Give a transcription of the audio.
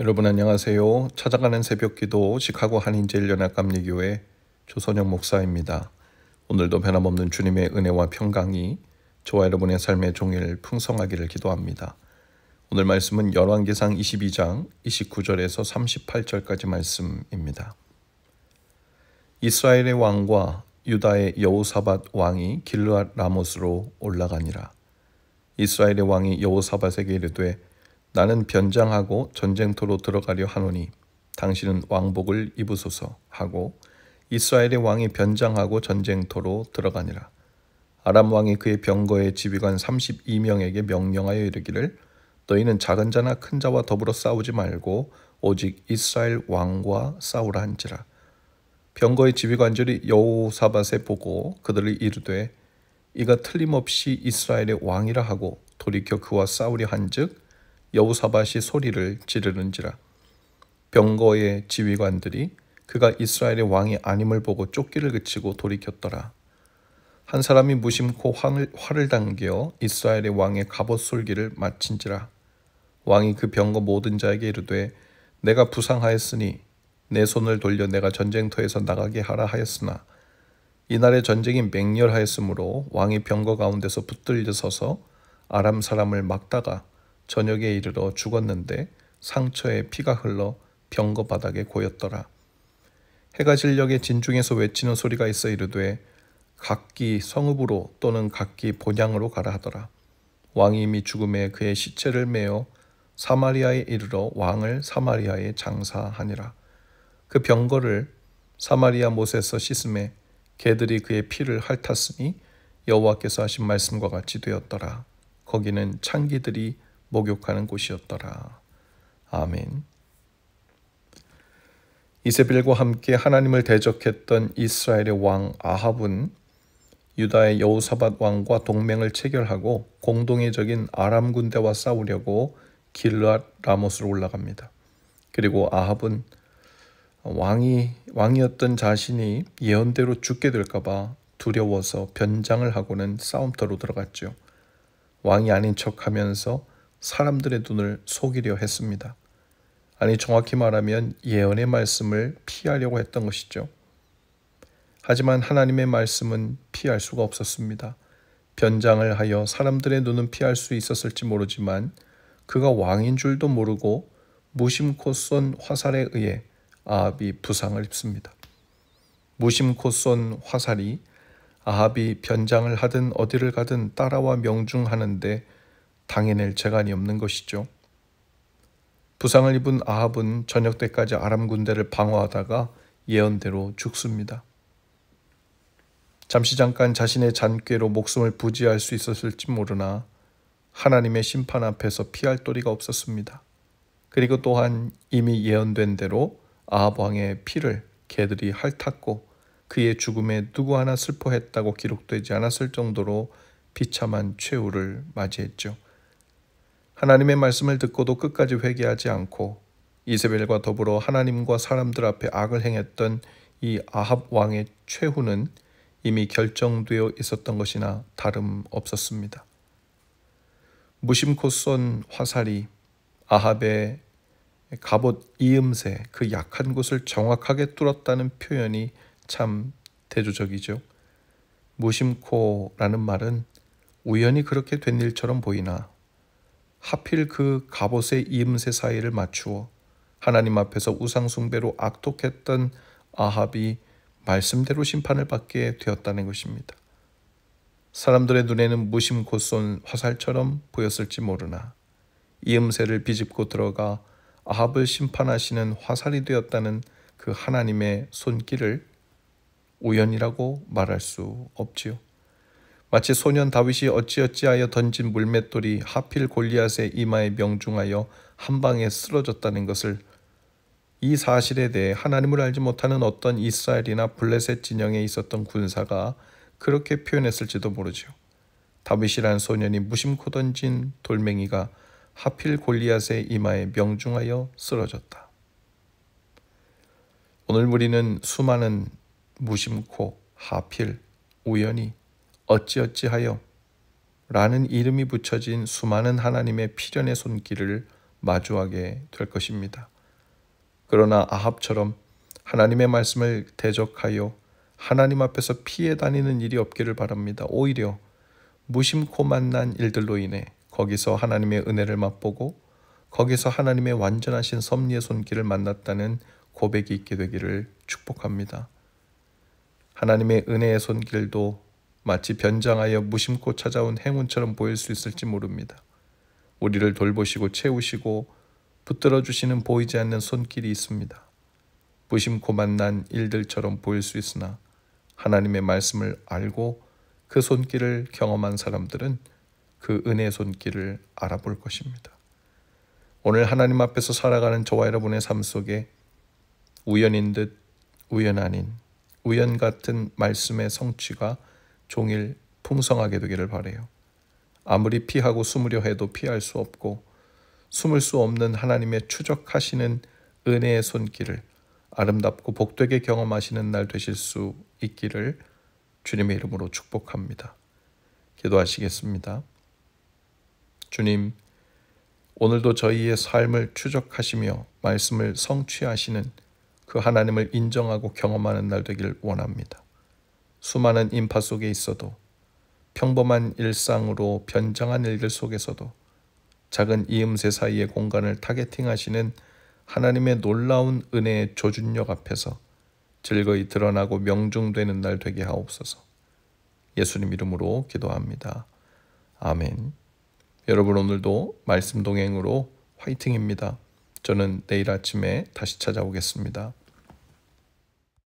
여러분 안녕하세요. 찾아가는 새벽기도 시카고 한인제일연합 감리교회 조선영 목사입니다. 오늘도 변함없는 주님의 은혜와 평강이 저와 여러분의 삶의 종일 풍성하기를 기도합니다. 오늘 말씀은 열왕기상 22장 29절에서 38절까지 말씀입니다. 이스라엘의 왕과 유다의 여호사밧 왕이 길르앗 라못으로 올라가니라. 이스라엘의 왕이 여호사밧에게 이르되 나는 변장하고 전쟁터로 들어가려 하노니 당신은 왕복을 입으소서 하고 이스라엘의 왕이 변장하고 전쟁터로 들어가니라. 아람 왕이 그의 병거의 지휘관 32명에게 명령하여 이르기를 너희는 작은 자나 큰 자와 더불어 싸우지 말고 오직 이스라엘 왕과 싸우라 한지라. 병거의 지휘관들이 여호사밧에 보고 그들을 이르되 이가 틀림없이 이스라엘의 왕이라 하고 돌이켜 그와 싸우려 한즉 여우사밭이 소리를 지르는지라 병거의 지휘관들이 그가 이스라엘의 왕이 아님을 보고 쫓기를 그치고 돌이켰더라. 한 사람이 무심코 황을, 활을 당겨 이스라엘의 왕의 갑옷 솔기를 마친지라. 왕이 그 병거 모든 자에게 이르되 내가 부상하였으니 내 손을 돌려 내가 전쟁터에서 나가게 하라 하였으나 이날의 전쟁이 맹렬하였으므로 왕이 병거 가운데서 붙들려 서서 아람 사람을 막다가 저녁에 이르러 죽었는데 상처에 피가 흘러 병거 바닥에 고였더라. 해가 질녘에 진중에서 외치는 소리가 있어 이르되 각기 성읍으로 또는 각기 본향으로 가라 하더라. 왕이 이미 죽음에 그의 시체를 메어 사마리아에 이르러 왕을 사마리아에 장사하니라. 그 병거를 사마리아 못에서 씻음에 개들이 그의 피를 핥았으니 여호와께서 하신 말씀과 같이 되었더라. 거기는 창기들이 목욕하는 곳이었더라. 아멘. 이세벨과 함께 하나님을 대적했던 이스라엘의 왕 아합은 유다의 여우사밧 왕과 동맹을 체결하고 공동의적인 아람 군대와 싸우려고 길라 라못으로 올라갑니다. 그리고 아합은 왕이 왕이었던 자신이 예언대로 죽게 될까봐 두려워서 변장을 하고는 싸움터로 들어갔죠. 왕이 아닌 척하면서 사람들의 눈을 속이려 했습니다. 아니 정확히 말하면 예언의 말씀을 피하려고 했던 것이죠. 하지만 하나님의 말씀은 피할 수가 없었습니다. 변장을 하여 사람들의 눈은 피할 수 있었을지 모르지만 그가 왕인 줄도 모르고 무심코 쏜 화살에 의해 아합이 부상을 입습니다. 무심코 쏜 화살이 아합이 변장을 하든 어디를 가든 따라와 명중하는데 당해낼 재간이 없는 것이죠. 부상을 입은 아합은 저녁 때까지 아람 군대를 방어하다가 예언대로 죽습니다. 잠시 잠깐 자신의 잔꾀로 목숨을 부지할 수 있었을지 모르나 하나님의 심판 앞에서 피할 도리가 없었습니다. 그리고 또한 이미 예언된 대로 아합 왕의 피를 개들이 핥았고 그의 죽음에 누구 하나 슬퍼했다고 기록되지 않았을 정도로 비참한 최후를 맞이했죠. 하나님의 말씀을 듣고도 끝까지 회개하지 않고 이세벨과 더불어 하나님과 사람들 앞에 악을 행했던 이 아합 왕의 최후는 이미 결정되어 있었던 것이나 다름없었습니다. 무심코 쏜 화살이 아합의 갑옷 이음새 그 약한 곳을 정확하게 뚫었다는 표현이 참 대조적이죠. 무심코라는 말은 우연히 그렇게 된 일처럼 보이나 하필 그 갑옷의 이음새 사이를 맞추어 하나님 앞에서 우상숭배로 악독했던 아합이 말씀대로 심판을 받게 되었다는 것입니다. 사람들의 눈에는 무심코 쏜 화살처럼 보였을지 모르나 이 음새를 비집고 들어가 아합을 심판하시는 화살이 되었다는 그 하나님의 손길을 우연이라고 말할 수 없지요. 마치 소년 다윗이 어찌어찌하여 던진 물맷돌이 하필 골리앗의 이마에 명중하여 한 방에 쓰러졌다는 것을 이 사실에 대해 하나님을 알지 못하는 어떤 이스라엘이나 블레셋 진영에 있었던 군사가 그렇게 표현했을지도 모르지요. 다윗이란 소년이 무심코 던진 돌멩이가 하필 골리앗의 이마에 명중하여 쓰러졌다. 오늘 우리는 수많은 무심코, 하필, 우연히 어찌어찌하여 라는 이름이 붙여진 수많은 하나님의 필연의 손길을 마주하게 될 것입니다. 그러나 아합처럼 하나님의 말씀을 대적하여 하나님 앞에서 피해 다니는 일이 없기를 바랍니다. 오히려 무심코 만난 일들로 인해 거기서 하나님의 은혜를 맛보고 거기서 하나님의 완전하신 섭리의 손길을 만났다는 고백이 있게 되기를 축복합니다. 하나님의 은혜의 손길도 마치 변장하여 무심코 찾아온 행운처럼 보일 수 있을지 모릅니다. 우리를 돌보시고 채우시고 붙들어 주시는 보이지 않는 손길이 있습니다. 무심코 만난 일들처럼 보일 수 있으나 하나님의 말씀을 알고 그 손길을 경험한 사람들은 그 은혜 손길을 알아볼 것입니다. 오늘 하나님 앞에서 살아가는 저와 여러분의 삶 속에 우연인 듯 우연 아닌 우연 같은 말씀의 성취가 종일 풍성하게 되기를 바래요. 아무리 피하고 숨으려 해도 피할 수 없고 숨을 수 없는 하나님의 추적하시는 은혜의 손길을 아름답고 복되게 경험하시는 날 되실 수 있기를 주님의 이름으로 축복합니다. 기도하시겠습니다. 주님, 오늘도 저희의 삶을 추적하시며 말씀을 성취하시는 그 하나님을 인정하고 경험하는 날 되기를 원합니다. 수많은 인파 속에 있어도 평범한 일상으로 변장한 일들 속에서도 작은 이음새 사이의 공간을 타겟팅하시는 하나님의 놀라운 은혜의 조준력 앞에서 즐거이 드러나고 명중되는 날 되게 하옵소서. 예수님 이름으로 기도합니다. 아멘. 여러분 오늘도 말씀 동행으로 화이팅입니다. 저는 내일 아침에 다시 찾아오겠습니다.